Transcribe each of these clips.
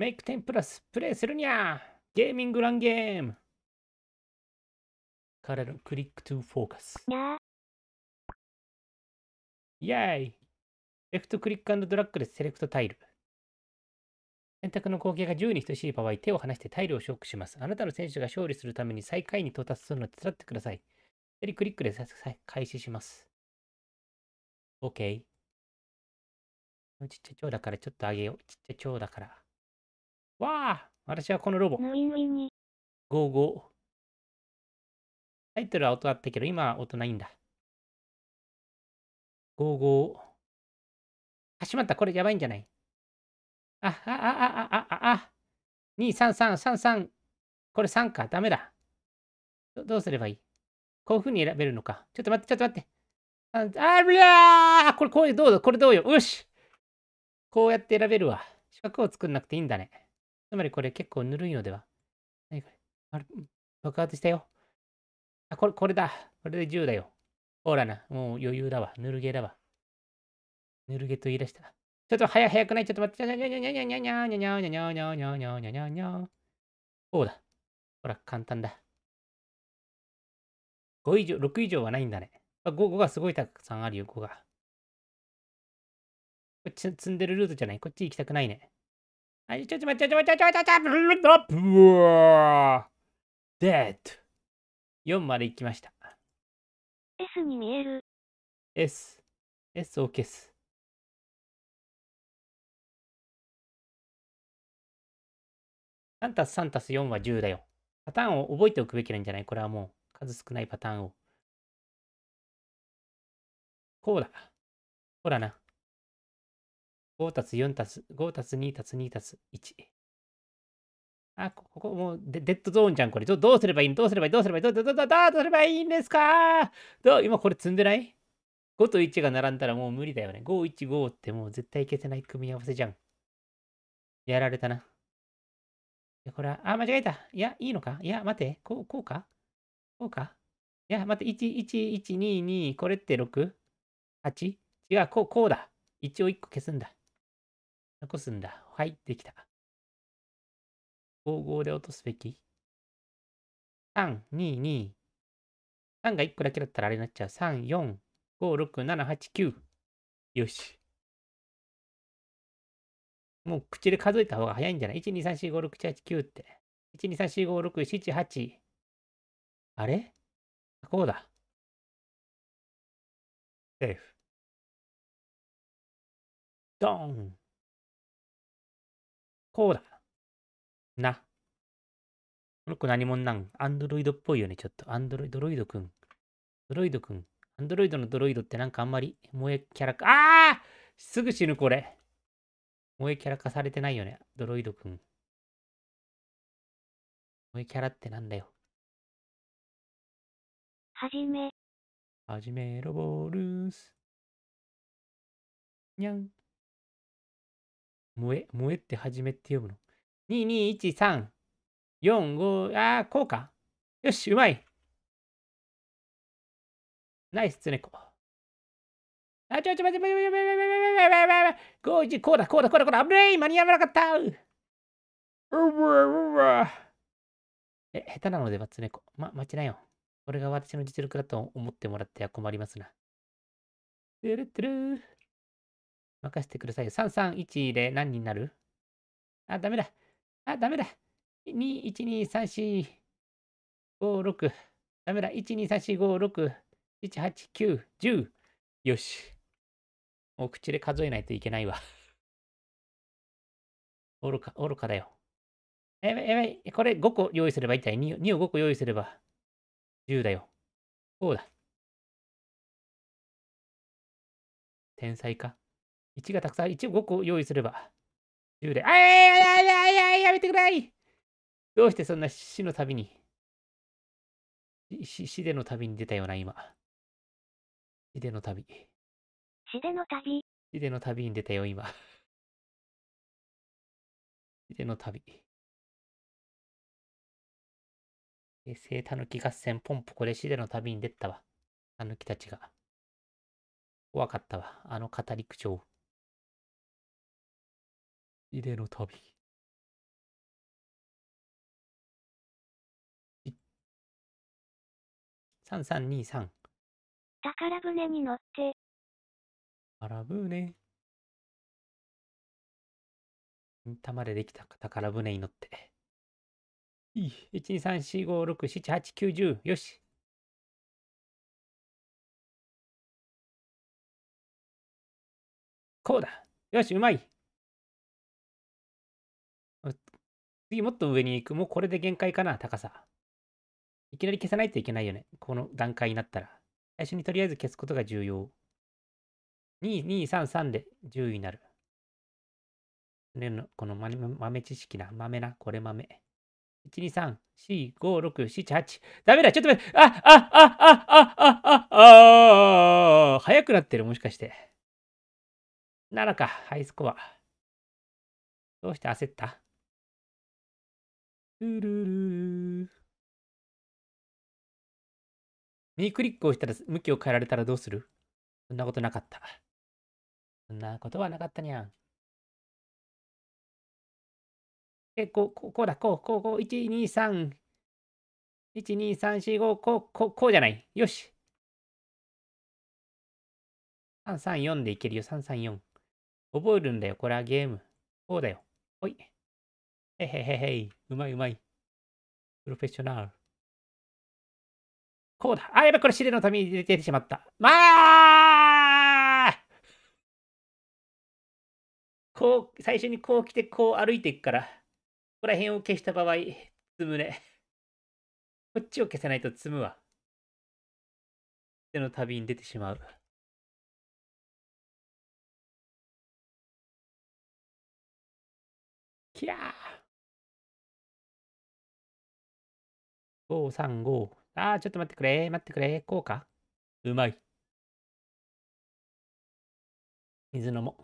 メイクテンプラスプレイするにゃゲーミングランゲームからのクリックトゥフォーカス。イェイレフトクリックドラッグでセレクトタイル。選択の光景が10に等しい場合、手を離してタイルをショックします。あなたの選手が勝利するために最下位に到達するのを手伝ってください。左クリックで開始します。OK。ちっちゃい蝶だからちょっとあげよう。ちっちゃい蝶だから。わあ私はこのロボ。ぬい55。タイトルは音あったけど、今は音ないんだ。55。あ、しまった。これやばいんじゃないあ、あ、あ、あ、あ、あ、あ。23333これ3かダメだどうすればいいこういうふうに選べるのかちょっと待ってちょっと待ってあぶらーこれこういうどうだこれどうよよしこうやって選べるわ四角を作んなくていいんだねつまりこれ結構ぬるいのでは何これあれ爆発したよ。あ、これ、これだ。これで10だよ。ほらな。もう余裕だわ。ぬるげだわ。ぬるげと言い出した。ちょっと早早くないちょっと待って。にゃにゃにゃにゃにゃにゃにゃにゃにゃにゃにゃにゃにゃにゃにゃにゃそうだ。ほら、簡単だ。5以上、6以上はないんだね。5, 5がすごいたくさんあるよ、5が。こっち積んでるルートじゃない。こっち行きたくないね。ちょちょちょちょちょち Dead. 4まで行きました。S に見える。S。S を消す。タス、すンタス4は10だよ。パターンを覚えておくべきなんじゃないこれはもう数少ないパターンを。こうだ。こうだな。5たす4たす5たす2たす2たす1。あ、ここもうデッドゾーンじゃん、これ。どうすればいいどうすればいいどうすればいいどうどうどうどうすればいいんですかどう今これ積んでない ?5 と1が並んだらもう無理だよね。5、1、5ってもう絶対いけてない組み合わせじゃん。やられたな。いや、これは、あ、間違えた。いや、いいのかいや、待って。こう、こうかこうかいや、待って。1、1、1、2、2、これって 6?8? 違う、こう、こうだ。一応1個消すんだ。残すんだ。はい、できた。55で落とすべき。3、2、2。3が1個だけだったらあれになっちゃう。3、4、5、6、7、8、9。よし。もう口で数えた方が早いんじゃない ?1、2、3、4、5、6、7、8、9って。1、2、3、4、5、6、7、8。あれこうだ。セーフ。ドーンこうだ。な。この子何者なんアンドロイドっぽいよね、ちょっと。アンドロイド、ドロイドくん。ドロイドくん。アンドロイドのドロイドってなんかあんまり萌えキャラか。ああすぐ死ぬ、これ。萌えキャラ化されてないよね、ドロイドくん。萌えキャラってなんだよ。はじめ。はじめロボルース。にゃん。萌え、萌えって始めって呼ぶの。2、2、1、3、4、5、あー、こうか。よし、うまい。ナイス、つねこ。あ、ちょ、ちょ、待って、待って、待って、待って、こう、じ、こうだ、こうだ、こうだ、こうだ、危ない間に合わなかったうわ、うわ。え、下手なので、は、つねこ。ま、待ちなよ。これが私の実力だと思ってもらっては困りますな。てるてる任せてくださいよ。331で何になるあ、ダメだ。あ、ダメだ。2、1、2、3、4、5、6。ダメだ。1、2、3、4、5、6、7、8、9、10。よし。お口で数えないといけないわ。愚か、愚かだよ。やばい、やばい。これ5個用意すれば1体よ。2を5個用意すれば10だよ。こうだ。天才か1がたくさん、1を5個用意すれば、10で、あやややややめてくれいどうしてそんな死の旅に、死死での旅に出たような、今。死での旅。死での旅。死での旅に出たよ、今。死での旅。平成たぬき合戦ポンポこれ死での旅に出たわ。たぬきたちが。怖かったわ。あの語り口調。入れの더비三산이상宝船に乗って宝船。銀玉でできた宝船に乗って。いい。1、2、3、4、5、6、7、8、9、1よし。こうだ。よし、うまい。次もっと上に行く。もうこれで限界かな、高さ。いきなり消さないといけないよね。この段階になったら。最初にとりあえず消すことが重要。2、2、3、3で10位になる。のこの豆豆知識な、豆な、これ豆。1、2、3、4、5、6、7、8。ダメだ、ちょっと待って。あ、あ、あ、あ、あ、あ、あ、あ、あ、早くなってる、もしかして。7か、ハイスコア。どうして焦ったルルルル。右クリックをしたら向きを変えられたらどうするそんなことなかった。そんなことはなかったにゃん。え、こう、こうこうだ、こう、こう、こう、1、2、3、1、2、3、4、5、こう、こう、こうじゃない。よし。334でいけるよ、334。覚えるんだよ、これはゲーム。こうだよ。ほい。へへへへうまいうまい。プロフェッショナル。こうだ。あ、やばい、これ試練のために出てしまった。まあこう、最初にこう来て、こう歩いていくから、ここら辺を消した場合、積むね。こっちを消さないと積むわ。での旅に出てしまう。キャー535。ああ、ちょっと待ってくれ。待ってくれ。こうか。うまい。水飲も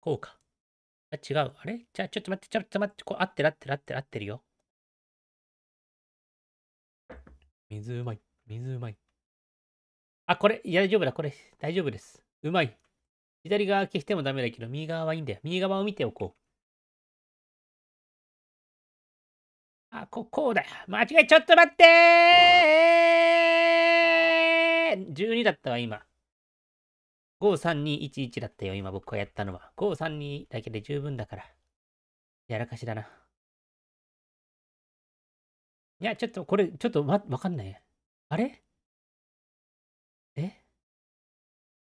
こうか。あ、違う。あれじゃあ、ちょっと待って、ちょっと待って、こう、合ってる合ってる合ってる合ってるよ。水うまい。水うまい。あ、これ、いや、大丈夫だ。これ、大丈夫です。うまい。左側消してもダメだけど、右側はいいんだよ。右側を見ておこう。あ、こ、こうだよ。間違い、ちょっと待ってー !12 だったわ、今。53211だったよ、今僕がやったのは。532だけで十分だから。やらかしだな。いや、ちょっとこれ、ちょっとわ、わかんない。あれえ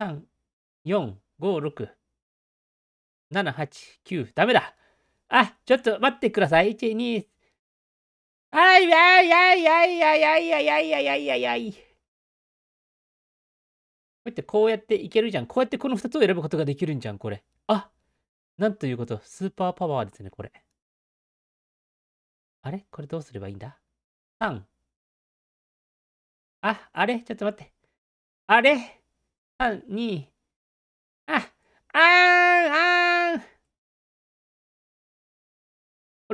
?3、4、5、6、7、8、9。ダメだあ、ちょっと待ってください。1、2、あいやいやいやいやいやいやいやいやいやいやいやいこうやってこうやっていけるじゃん。こうやってこの2つを選ぶことができるんじゃん、これ。あなんということ。スーパーパワーですね、これ。あれこれどうすればいいんだ ?3。あ、あれちょっと待って。あれ ?3、2。あ、あー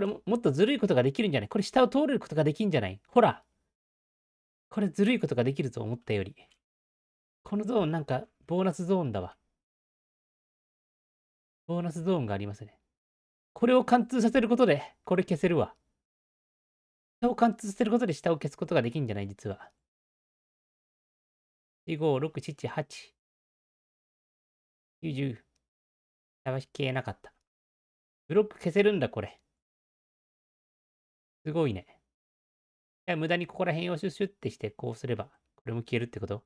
れももっとずるいことができるんじゃないこれ下を通れることができるんじゃないほら。これずるいことができると思ったより。このゾーンなんかボーナスゾーンだわ。ボーナスゾーンがありますね。これを貫通させることで、これ消せるわ。下を貫通させることで下を消すことができるんじゃない実は。4、5、6、7、8。90。下は消えなかった。ブロック消せるんだ、これ。すごいね。じゃあ無駄にここら辺をシュッシュってして、こうすれば、これも消えるってこと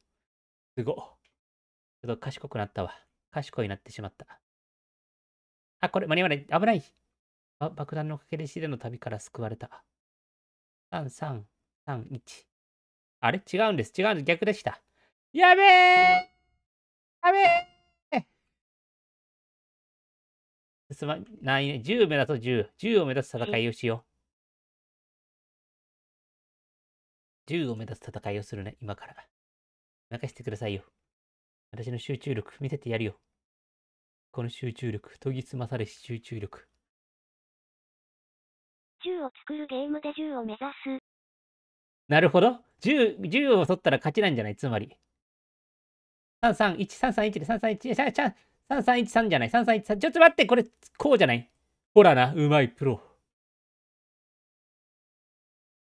すご。ちょっと賢くなったわ。賢いなってしまった。あ、これ、間に合わない。危ないあ爆弾のかけれしでの旅から救われた。3331。あれ違うんです。違うんです。逆でした。やべえやべえすまないね。10目だと10。10を目指す戦いをしよう。10を目指す戦いをするね、今から。任せてくださいよ。私の集中力、見せてやるよ。この集中力、研ぎ澄まされし集中力。銃を作るゲームで銃を目指す。なるほど。銃、銃を取ったら勝ちなんじゃないつまり。331、331で、331、シゃンシャ3313じゃない ?3313。ちょっと待って、これ、こうじゃないほらな、うまい、プロ。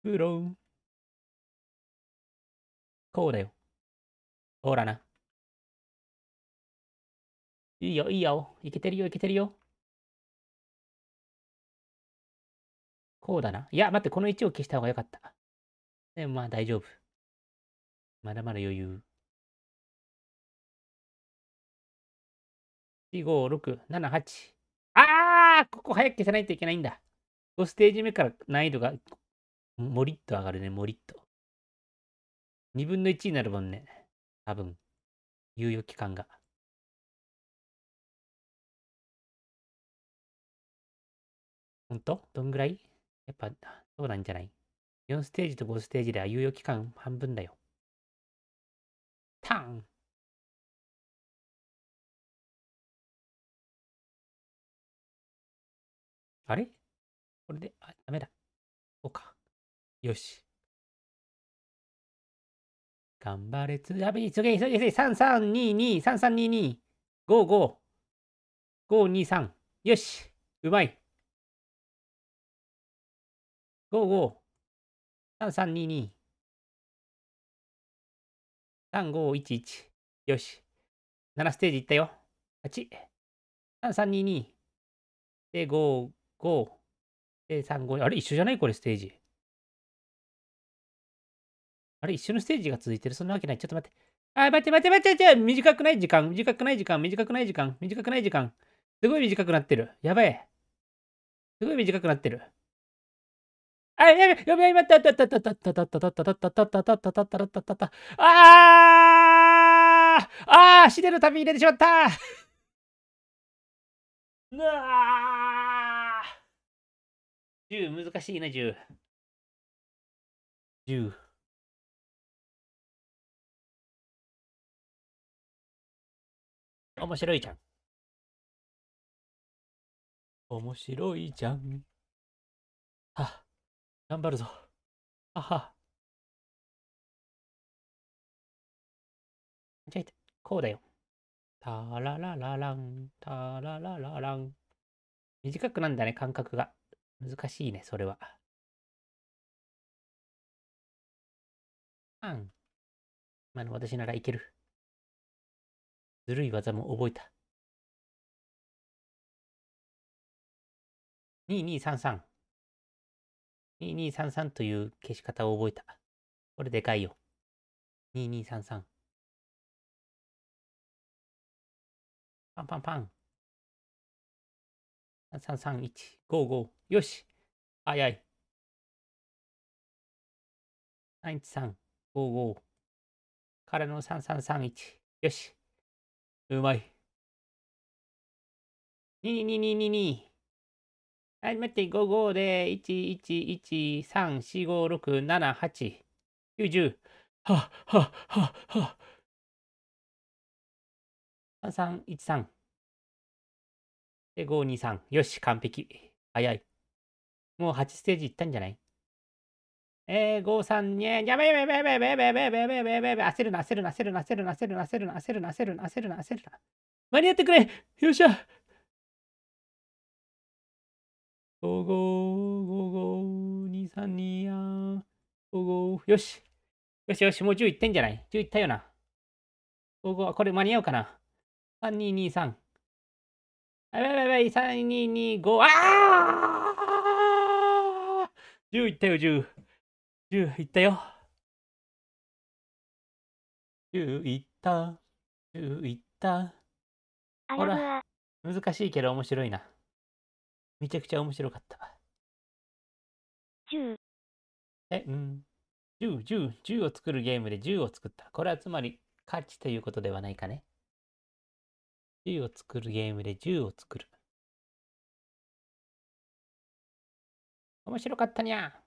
プロ。こうだよ。ほらな。いいよ、いいよ。いけてるよ、いけてるよ。こうだな。いや、待って、この位置を消した方が良かった。でもまあ大丈夫。まだまだ余裕。4、5、6、7、8。あーここ早く消さないといけないんだ。5ステージ目から難易度がもりっと上がるね、もりっと。2分の1になるもんね。多分。猶予期間が。ほんとどんぐらいやっぱ、そうなんじゃない ?4 ステージと5ステージでは猶予期間半分だよ。ターンあれこれで、あ、ダメだ。そうか。よし。頑張れ、つ、やべ、急げ、急げ、急げ、3322、3322、55、523。よし、うまい。55、3322、3511。よし。7ステージいったよ。8、3322、で、5、5、で、35、あれ、一緒じゃないこれ、ステージ。あれ一緒のステージが続いてるそんなわけない。ちょっと待って。あ、待って待って待って待って。短くない時間。短くない時間。短くない時間。短くない時間。すごい短くなってる。やばい。すごい短くなってる。あ、やべ、やべ、やべ、たったったったったったったったったったったったったったったったったった。あーあー死ねる旅入れてしまったなあ !10 難しいな、10。10。面白いじゃん。面白いじゃん。はあ、頑張るぞ。はは。じゃあ、こうだよ。タララララン、タララララン。短くなんだね、感覚が。難しいね、それは。あん。まあ、私ならいける。ずるい技も覚えた。2233。2233という消し方を覚えた。これでかいよ。2233。パンパンパン。3331。55。よし。早い。31355からの3331。よし。うまい。22222。はい、待って、55で、11134567890。はっはっはっはっ。3313。で、523。よし、完璧。早い。もう8ステージいったんじゃないえー、5、3、にゃ、やべやべやべやべやべやべやべやべやべやべやべ焦るべ焦るな、焦るべ焦るな、焦るべ焦るな、焦るべ焦るな、焦るべ焦るな。間に合ってくれよっしゃ !5、べ5、べ2、べ2、べー、べ5、よし。よしよし、もうべ0べっべんじゃないべ0べっべよな。5、べこれ間に合うかな ?3、べ2、べあべべべ、べ2、べ5、べーべ0べっべよ、べ0 10いったよ。10いった。10いった。ほら、難しいけど面白いな。めちゃくちゃ面白かった。10。え、うん。10、10、10を作るゲームで10を作った。これはつまり、価値ということではないかね。10を作るゲームで10を作る。面白かったにゃ。